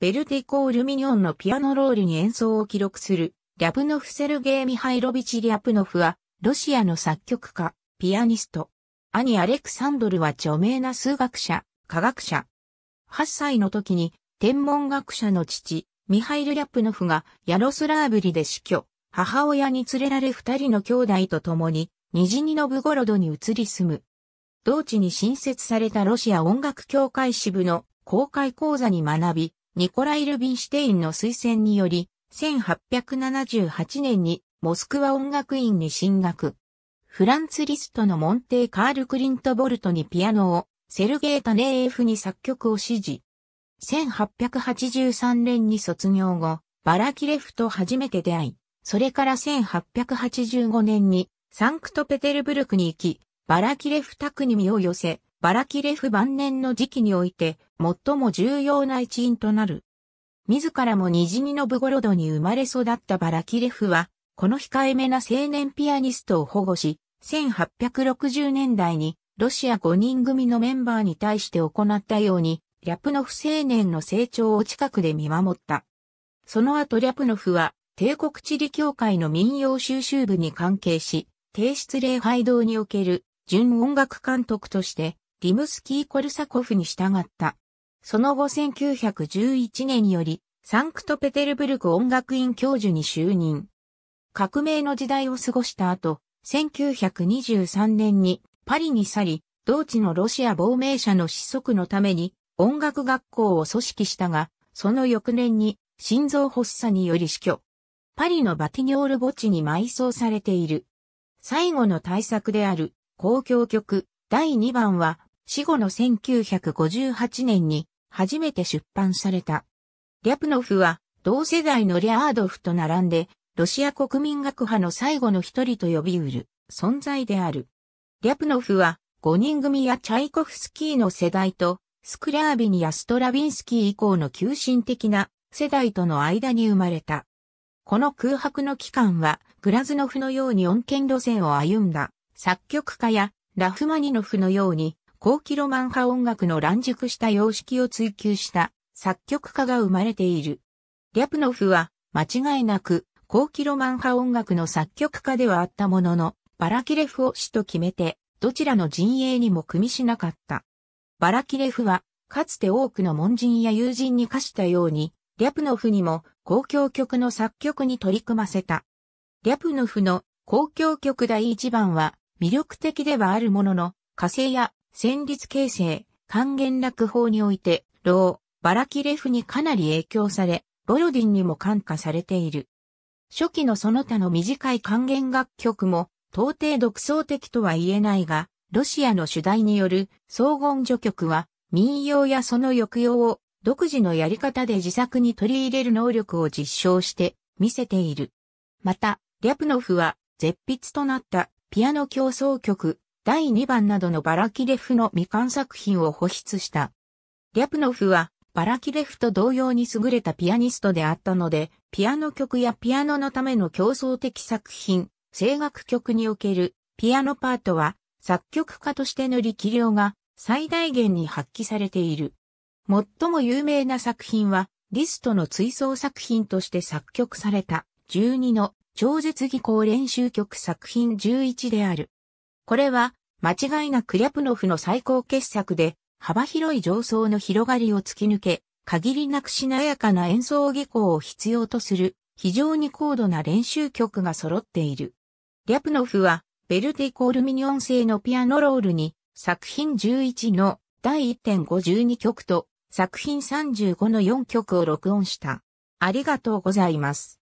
ベルティコールミニオンのピアノロールに演奏を記録する、リャプノフセルゲー・ミハイロビチ・リャプノフは、ロシアの作曲家、ピアニスト。兄アレクサンドルは著名な数学者、科学者。8歳の時に、天文学者の父、ミハイル・リャプノフがヤロスラーブリで死去。母親に連れられ二人の兄弟と共に、ニジニノブゴロドに移り住む。同地に新設されたロシア音楽協会支部の公開講座に学び、ニコライ・ルビンシュテインの推薦により、1878年にモスクワ音楽院に進学。フランツ・リストのモンテー・カール・クリント・ボルトにピアノを、セルゲー・タネーエフに作曲を指示。1883年に卒業後、バラキレフと初めて出会い、それから1885年にサンクトペテルブルクに行き、バラキレフ・タクに身を寄せ、バラキレフ晩年の時期において最も重要な一員となる。自らもニジニノブゴロドに生まれ育ったバラキレフは、この控えめな青年ピアニストを保護し、1860年代にロシア5人組のメンバーに対して行ったように、リャプノフ青年の成長を近くで見守った。その後リャプノフは帝国地理協会の民謡収集部に関係し、提出礼拝堂における純音楽監督としてリムスキー・コルサコフに従った。その後1911年より、サンクトペテルブルク音楽院教授に就任。革命の時代を過ごした後、1923年にパリに去り、同地のロシア亡命者の子息のために音楽学校を組織したが、その翌年に心臓発作により死去。パリのバティニョール墓地に埋葬されている。最後の対策である、公共曲、第2番は、死後の1958年に初めて出版された。リャプノフは同世代のリャードフと並んで、ロシア国民学派の最後の一人と呼びうる存在である。リャプノフは5人組やチャイコフスキーの世代と、スクラービニやストラビンスキー以降の急進的な世代との間に生まれた。この空白の期間は、グラズノフのように穏健路線を歩んだ、作曲家やラフマニノフのように後期ロマン派音楽の乱熟した様式を追求した作曲家が生まれている。リャプノフは間違いなく後期ロマン派音楽の作曲家ではあったものの、バラキレフを死と決めて、どちらの陣営にも組みしなかった。バラキレフは、かつて多くの門人や友人に課したように、リャプノフにも公共曲の作曲に取り組ませた。リャプノフの公共曲第一番は魅力的ではあるものの、火星や戦律形成、還元楽法において、ロー、バラキレフにかなり影響され、ボロディンにも感化されている。初期のその他の短い還元楽曲も、到底独創的とは言えないが、ロシアの主題による荘厳序曲は、民謡やその抑揚を独自のやり方で自作に取り入れる能力を実証して見せている。また、リャプノフは絶筆となったピアノ競争曲、第2番などのバラキレフの未完作品を保出した。リャプノフは、バラキレフと同様に優れたピアニストであったので、ピアノ曲やピアノのための競争的作品、声楽曲におけるピアノパートは、作曲家としての力量が最大限に発揮されている。最も有名な作品は、リストの追想作品として作曲された、12の超絶技巧練習曲作品11である。これは、間違いなくリャプノフの最高傑作で、幅広い上層の広がりを突き抜け、限りなくしなやかな演奏技巧を必要とする、非常に高度な練習曲が揃っている。リャプノフは、ベルディコールミニオン製のピアノロールに、作品11の第1.512曲と、作品35の4曲を録音した。ありがとうございます。